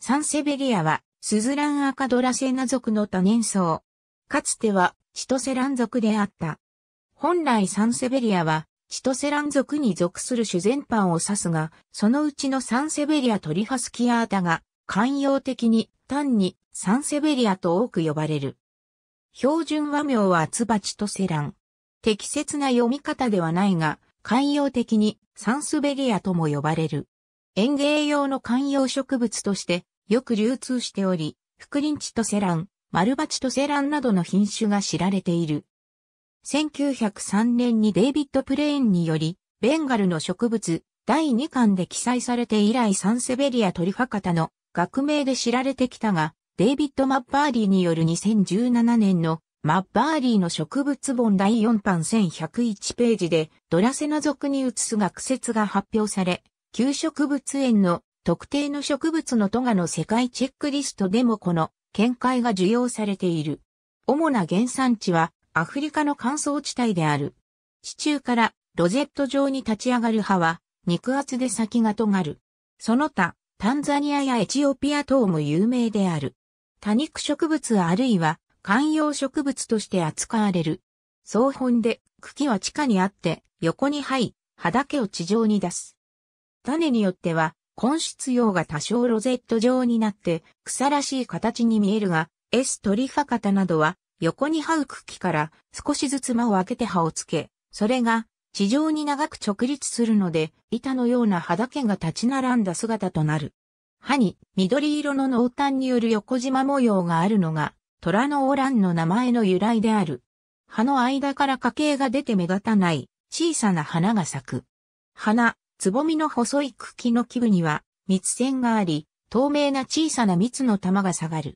サンセベリアは、スズランアカドラセナ族の多年草。かつては、チトセラン族であった。本来サンセベリアは、チトセラン族に属する種全般を指すが、そのうちのサンセベリアトリファスキアータが、慣用的に、単に、サンセベリアと多く呼ばれる。標準和名はツバチトセラン。適切な読み方ではないが、慣用的にサンスベリアとも呼ばれる。園芸用の観葉植物としてよく流通しており、福林地とセラン、丸チとセランなどの品種が知られている。1903年にデイビッド・プレーンにより、ベンガルの植物第2巻で記載されて以来サンセベリア・トリファカタの学名で知られてきたが、デイビッド・マッバーリーによる2017年のマッバーリーの植物本第4版1101ページでドラセナ族に移す学説が発表され、旧植物園の特定の植物のトガの世界チェックリストでもこの見解が受容されている。主な原産地はアフリカの乾燥地帯である。地中からロゼット状に立ち上がる葉は肉厚で先が尖る。その他、タンザニアやエチオピア等も有名である。多肉植物あるいは観葉植物として扱われる。草本で茎は地下にあって横に這い、葉だけを地上に出す。種によっては、根質葉が多少ロゼット状になって草らしい形に見えるが、エストリファカタなどは横に這う茎から少しずつ間を開けて葉をつけ、それが地上に長く直立するので板のような葉だけが立ち並んだ姿となる。葉に緑色の濃淡による横縞模様があるのが虎のオランの名前の由来である。葉の間から花茎が出て目立たない小さな花が咲く。花つぼみの細い茎の基部には蜜腺があり、透明な小さな蜜の玉が下がる。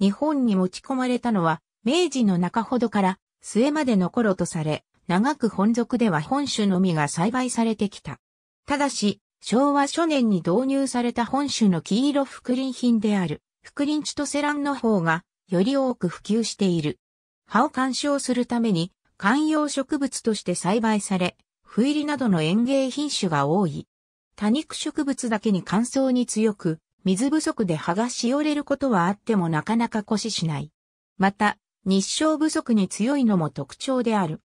日本に持ち込まれたのは、明治の中ほどから末までの頃とされ、長く本属では本種のみが栽培されてきた。ただし、昭和初年に導入された本種の黄色福林品である、福林チトセランの方が、より多く普及している。葉を干渉するために、観葉植物として栽培され、斑入りなどの園芸品種が多い。多肉植物だけに乾燥に強く、水不足で葉がしおれることはあってもなかなか枯死しない。また、日照不足に強いのも特徴である。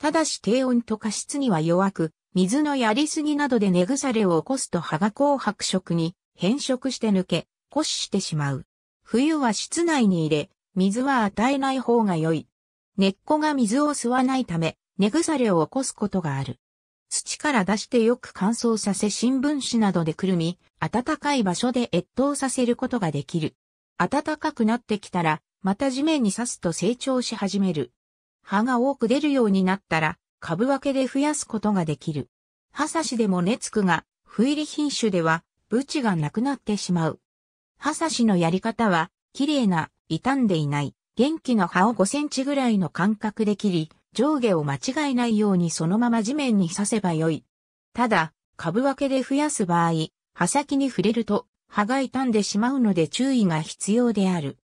ただし低温と過湿には弱く、水のやりすぎなどで根腐れを起こすと葉が紅白色に変色して抜け、枯死してしまう。冬は室内に入れ、水は与えない方が良い。根っこが水を吸わないため、根腐れを起こすことがある。土から出してよく乾燥させ新聞紙などでくるみ、暖かい場所で越冬させることができる。暖かくなってきたら、また地面に刺すと成長し始める。葉が多く出るようになったら、株分けで増やすことができる。葉刺しでも根付くが、不入り品種では、ブチがなくなってしまう。葉刺しのやり方は、綺麗な、傷んでいない、元気な葉を5センチぐらいの間隔で切り、上下を間違えないようにそのまま地面に刺せばよい。ただ、株分けで増やす場合、刃先に触れると、葉が傷んでしまうので注意が必要である。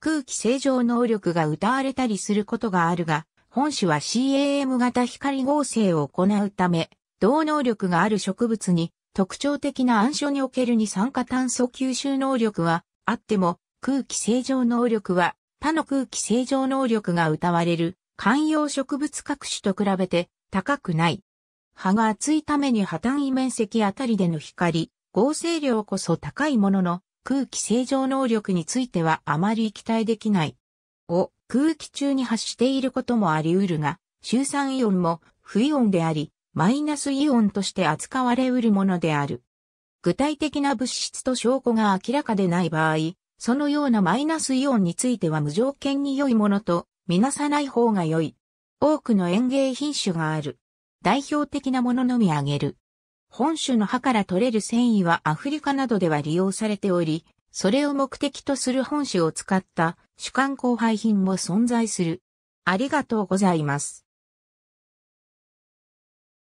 空気清浄能力が歌われたりすることがあるが、本種は CAM 型光合成を行うため、同能力がある植物に特徴的な暗所における二酸化炭素吸収能力はあっても空気清浄能力は他の空気清浄能力が謳われる観葉植物各種と比べて高くない。葉が厚いために破綻位面積あたりでの光、合成量こそ高いものの、空気清浄能力についてはあまり期待できない。を空気中に発していることもあり得るが、周酸イオンも不イオンであり、マイナスイオンとして扱われ得るものである。具体的な物質と証拠が明らかでない場合、そのようなマイナスイオンについては無条件に良いものと見なさない方が良い。多くの園芸品種がある。代表的なもののみあげる。本種の葉から取れる繊維はアフリカなどでは利用されており、それを目的とする本種を使った主観交配品も存在する。ありがとうございます。